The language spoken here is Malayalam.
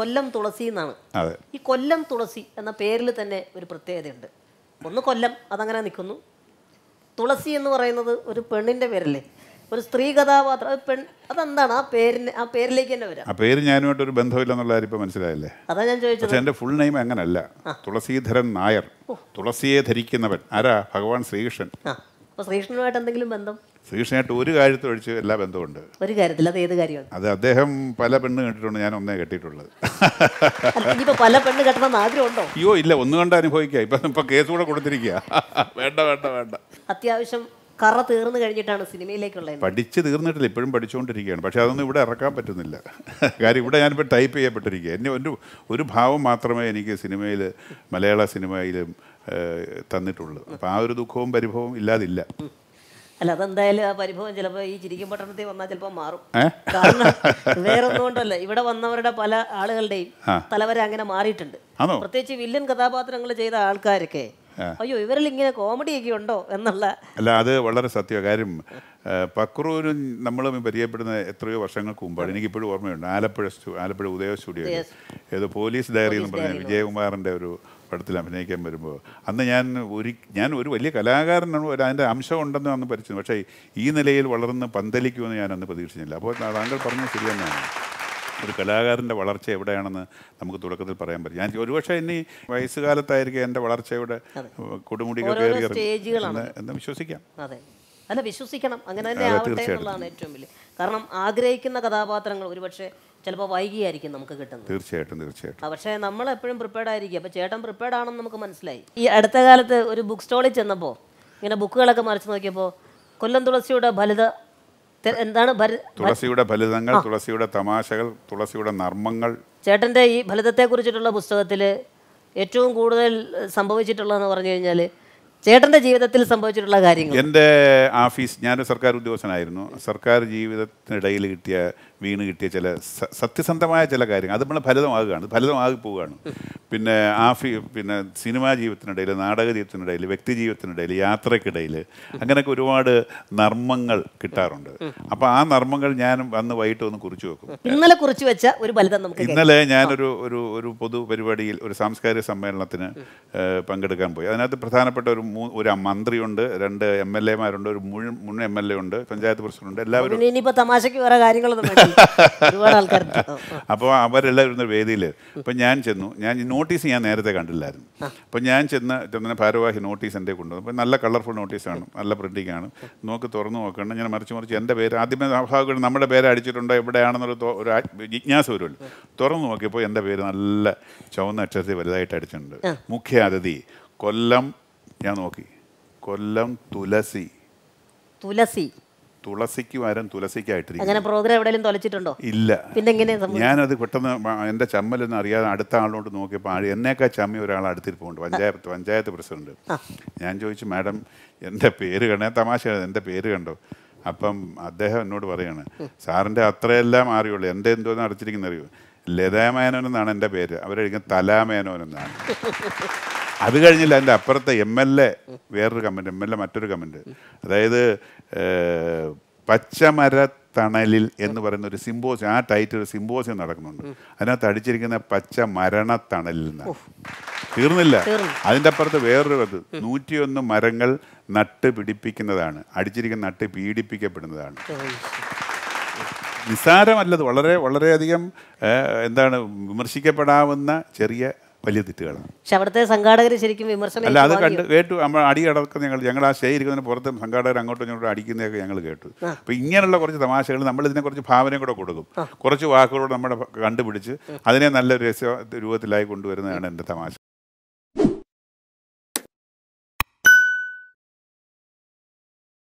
കൊല്ലം തുളസി എന്നാണ് ഈ കൊല്ലം തുളസി എന്ന പേരിൽ തന്നെ ഒരു പ്രത്യേകതയുണ്ട് ഒന്ന് കൊല്ലം അതങ്ങനെ നിൽക്കുന്നു തുളസി എന്ന് പറയുന്നത് ഒരു പെണ്ണിന്റെ പേരല്ലേ ഒരു സ്ത്രീ കഥാപാത്രം പെൺ അതെന്താണ് ആ പേരിന് ആ പേരിലേക്ക് തന്നെ വരാം ആ പേര് ഞാനുമായിട്ട് ഒരു ബന്ധമില്ലെന്നുള്ള കാര്യം ഇപ്പൊ മനസ്സിലായില്ലേ അതാ ഞാൻ ചോദിച്ചത് പക്ഷെ ഫുൾ നെയിം അങ്ങനല്ല തുളസീധരൻ നായർ തുളസിയെ ധരിക്കുന്നവൻ ആരാ ഭഗവാൻ ശ്രീകൃഷ്ണൻ അപ്പൊ ശ്രീകൃഷ്ണനുമായിട്ട് എന്തെങ്കിലും ബന്ധം ശ്രീകൃഷ്ണനായിട്ട് ഒരു കാര്യത്തെ ഒഴിച്ച് എല്ലാ ബന്ധമുണ്ട് ഒരു കാര്യത്തിൽ അത് ഏത് കാര്യമാണ് അത് അദ്ദേഹം പല പെണ്ണ് കെട്ടിട്ടുണ്ട് ഞാൻ ഒന്നേ കെട്ടിയിട്ടുള്ളത് പല പെണ്ണ് അയ്യോ ഇല്ല ഒന്നും കണ്ട അനുഭവിക്കുക ഇപ്പൊ ഇപ്പൊ കേസ് കൂടെ കൊടുത്തിരിക്കുക വേണ്ട വേണ്ട വേണ്ട അത്യാവശ്യം കറ തീർന്നു കഴിഞ്ഞിട്ടാണ് സിനിമയിലേക്കുള്ളത് പഠിച്ച് തീർന്നിട്ടില്ല ഇപ്പോഴും പഠിച്ചുകൊണ്ടിരിക്കുകയാണ് പക്ഷെ അതൊന്നും ഇവിടെ ഇറക്കാൻ പറ്റുന്നില്ല കാര്യം ഇവിടെ ഞാനിപ്പോൾ ടൈപ്പ് ചെയ്യപ്പെട്ടിരിക്കുക എന്നെ ഒരു ഒരു ഭാവം മാത്രമേ എനിക്ക് സിനിമയിൽ മലയാള സിനിമയിലും തന്നിട്ടുള്ളൂ അപ്പോൾ ആ ഒരു ദുഃഖവും പരിഭവവും ഇല്ലാതില്ല അല്ല അതെന്തായാലും ആ പരിഭവം ചിലപ്പോൾ ഈ ചിരിക്കും പട്ടണത്തിൽ വന്നാൽ ചിലപ്പോൾ മാറും കാരണം വേറൊന്നും കൊണ്ടല്ല ഇവിടെ വന്നവരുടെ പല ആളുകളുടെയും തലവരെ അങ്ങനെ മാറിയിട്ടുണ്ട് പ്രത്യേകിച്ച് വില്ലൻ കഥാപാത്രങ്ങൾ ചെയ്ത ആൾക്കാരൊക്കെ അയ്യോ ഇവരിൽ ഇങ്ങനെ കോമഡി ഒക്കെ ഉണ്ടോ എന്നുള്ള അല്ല അത് വളരെ സത്യ കാര്യം പക്രൂരും നമ്മൾ പരിചയപ്പെടുന്ന എത്രയോ വർഷങ്ങൾക്ക് മുമ്പാണ് എനിക്കിപ്പോഴും ഓർമ്മയുണ്ട് ആലപ്പുഴ ആലപ്പുഴ ഉദയ സ്റ്റുഡിയോ ഏതോ പോലീസ് ഡയറി എന്ന് പറഞ്ഞ വിജയകുമാറിൻ്റെ ഒരു പടത്തിൽ അഭിനയിക്കാൻ വരുമ്പോൾ അന്ന് ഞാൻ ഒരു ഞാൻ ഒരു വലിയ കലാകാരനാണ് ഒരു അതിൻ്റെ ഉണ്ടെന്ന് അന്ന് പരിചയം പക്ഷേ ഈ നിലയിൽ വളർന്ന് പന്തലിക്കുമെന്ന് ഞാൻ അന്ന് പ്രതീക്ഷിച്ചില്ല അപ്പോൾ താങ്കൾ പറഞ്ഞത് ശരിയെന്നാണ് ഒരു കലാകാരൻ്റെ വളർച്ച എവിടെയാണെന്ന് നമുക്ക് തുടക്കത്തിൽ പറയാൻ പറ്റും ഞാൻ ഒരുപക്ഷെ ഇനി വയസ്സുകാലത്തായിരിക്കും എൻ്റെ വളർച്ചയുടെ കൊടുമുടികൾ കയറി എന്ന് വിശ്വസിക്കാം അല്ല വിശ്വസിക്കണം അങ്ങനെ തന്നെ ആവട്ടെ എന്നുള്ളതാണ് ഏറ്റവും വലിയ കാരണം ആഗ്രഹിക്കുന്ന കഥാപാത്രങ്ങൾ ഒരുപക്ഷെ ചിലപ്പോൾ വൈകിയായിരിക്കും നമുക്ക് കിട്ടുന്നത് തീർച്ചയായിട്ടും തീർച്ചയായിട്ടും പക്ഷെ നമ്മൾ എപ്പോഴും പ്രിപ്പയർഡ് ആയിരിക്കും അപ്പോൾ ചേട്ടൻ പ്രിപ്പയർഡ് ആണെന്ന് നമുക്ക് മനസ്സിലായി ഈ അടുത്ത കാലത്ത് ഒരു ബുക്ക് സ്റ്റോളിൽ ചെന്നപ്പോൾ ഇങ്ങനെ ബുക്കുകളൊക്കെ മറിച്ച് നോക്കിയപ്പോൾ കൊല്ലം തുളസിയുടെ ഫലിത എന്താണ് തുളസിയുടെ ഫലിതങ്ങൾ തുളസിയുടെ തമാശകൾ തുളസിയുടെ നർമ്മങ്ങൾ ചേട്ടൻ്റെ ഈ ഫലിതത്തെ കുറിച്ചിട്ടുള്ള പുസ്തകത്തിൽ ഏറ്റവും കൂടുതൽ സംഭവിച്ചിട്ടുള്ളതെന്ന് പറഞ്ഞു കഴിഞ്ഞാൽ ചേട്ടന്റെ ജീവിതത്തിൽ സംഭവിച്ചിട്ടുള്ള കാര്യങ്ങൾ എൻ്റെ ആഫീസ് ഞാൻ സർക്കാർ ഉദ്യോഗസ്ഥനായിരുന്നു സർക്കാർ ജീവിതത്തിനിടയിൽ കിട്ടിയ വീണ് കിട്ടിയ ചില സത്യസന്ധമായ ചില കാര്യങ്ങൾ അത് നമ്മൾ ഫലിതമാകുകയാണ് ഫലിതമാകി പോവുകയാണ് പിന്നെ ആഫി പിന്നെ സിനിമാ ജീവിതത്തിനിടയിൽ നാടക ജീവിതത്തിനിടയിൽ വ്യക്തി ജീവിതത്തിനിടയിൽ യാത്രക്കിടയിൽ അങ്ങനെയൊക്കെ ഒരുപാട് നർമ്മങ്ങൾ കിട്ടാറുണ്ട് അപ്പോൾ ആ നർമ്മങ്ങൾ ഞാൻ വന്ന് വൈകിട്ട് ഒന്ന് കുറിച്ചു വെക്കും ഇന്നലെ കുറിച്ചു വെച്ച ഒരു ഫലിതം നമുക്ക് ഇന്നലെ ഞാനൊരു ഒരു ഒരു പൊതു പരിപാടിയിൽ ഒരു സാംസ്കാരിക സമ്മേളനത്തിന് പങ്കെടുക്കാൻ പോയി അതിനകത്ത് പ്രധാനപ്പെട്ട ഒരു മൂന്ന് ഒരു മന്ത്രിയുണ്ട് രണ്ട് എം എൽ എമാരുണ്ട് ഒരു മുഴു മുൻ എം എൽ എ ഉണ്ട് പഞ്ചായത്ത് പ്രസിഡന്റ് എല്ലാവരും തമാശയ്ക്ക് കാര്യങ്ങളൊന്നും അപ്പോൾ അവരെല്ലാവരും ഇരുന്ന വേദിയിൽ അപ്പം ഞാൻ ചെന്നു ഞാൻ നോട്ടീസ് ഞാൻ നേരത്തെ കണ്ടില്ലായിരുന്നു അപ്പം ഞാൻ ചെന്ന് ചെന്നിന് ഭാരവാഹി നോട്ടീസ് എൻ്റെ കൊണ്ടുവന്നു അപ്പം നല്ല കളർഫുൾ നോട്ടീസാണ് നല്ല പ്രിൻറ്റിംഗ് ആണ് നോക്കി തുറന്നു നോക്കണം ഞാൻ മറിച്ച് മറിച്ച് എൻ്റെ പേര് ആദ്യമേ സ്വാഭാവികം നമ്മുടെ പേര് അടിച്ചിട്ടുണ്ടോ എവിടെയാണെന്നൊരു ഒരു ജിജ്ഞാസ വരുമല്ലോ തുറന്നു നോക്കിയപ്പോൾ എൻ്റെ പേര് നല്ല ചുവന്ന അക്ഷരത്തിൽ വലുതായിട്ട് അടിച്ചിട്ടുണ്ട് മുഖ്യ അതിഥി കൊല്ലം ഞാൻ നോക്കി കൊല്ലം തുലസി തുലസി തുളസിക്ക് പകരം തുലസിക്കായിട്ടിരിക്കും അങ്ങനെ പ്രോഗ്രാം ഇല്ല പിന്നെ ഞാനത് പെട്ടെന്ന് എൻ്റെ ചമ്മലൊന്നും അറിയാതെ അടുത്ത ആളോട് നോക്കിയപ്പോൾ എന്നേക്കാ ചമ്മി ഒരാൾ അടുത്തിരിപ്പുണ്ട് പഞ്ചായത്ത് പഞ്ചായത്ത് പ്രസിഡന്റ് ഞാൻ ചോദിച്ചു മാഡം എൻ്റെ പേര് കണ്ടേ തമാശ എൻ്റെ പേര് കണ്ടോ അപ്പം അദ്ദേഹം എന്നോട് പറയാണ് സാറിൻ്റെ അത്രയെല്ലാം അറിയുള്ളൂ എൻ്റെ എന്തോന്ന് അടച്ചിരിക്കുന്ന അറിയൂ ലതാമേനോൻ എന്നാണ് എൻ്റെ പേര് അവരെഴുതുന്നത് തലാമേനോൻ എന്നാണ് അത് കഴിഞ്ഞില്ല അതിൻ്റെ അപ്പുറത്തെ എം എൽ എ വേറൊരു കമൻറ്റ് എം എൽ എ മറ്റൊരു കമൻറ്റ് അതായത് പച്ചമര തണലിൽ എന്ന് പറയുന്ന ഒരു സിംബോസിയം ആ ടൈറ്റ് ഒരു സിംബോസിയം നടക്കുന്നുണ്ട് അതിനകത്ത് അടിച്ചിരിക്കുന്ന പച്ച മരണ തണലിൽ നിന്ന് തീർന്നില്ല അതിൻ്റെ അപ്പുറത്ത് വേറൊരു അത് നൂറ്റിയൊന്ന് മരങ്ങൾ നട്ട് പിടിപ്പിക്കുന്നതാണ് അടിച്ചിരിക്കുന്ന നട്ട് പീഡിപ്പിക്കപ്പെടുന്നതാണ് നിസ്സാരമല്ലത് വളരെ വളരെയധികം എന്താണ് വിമർശിക്കപ്പെടാവുന്ന ചെറിയ വലിയ തെറ്റുകളാണ് ശരിക്കും വിമർശനം അല്ല അത് കണ്ട് കേട്ടു നമ്മൾ അടി അടക്കം ഞങ്ങൾ ഞങ്ങൾ ആ സ്റ്റേ ഇരിക്കുന്നതിന് പുറത്ത് സംഘാടകർ അങ്ങോട്ടും ഇങ്ങോട്ടും അടിക്കുന്നതൊക്കെ ഞങ്ങൾ കേട്ടു അപ്പൊ ഇങ്ങനെയുള്ള കുറച്ച് തമാശകൾ നമ്മൾ ഇതിനെ കുറച്ച് ഭാവനയും കൂടെ കൊടുക്കും കുറച്ച് വാക്കുകളോട് നമ്മുടെ കണ്ടുപിടിച്ച് അതിനെ നല്ല രസ രൂപത്തിലായി കൊണ്ടുവരുന്നതാണ് എന്റെ തമാശ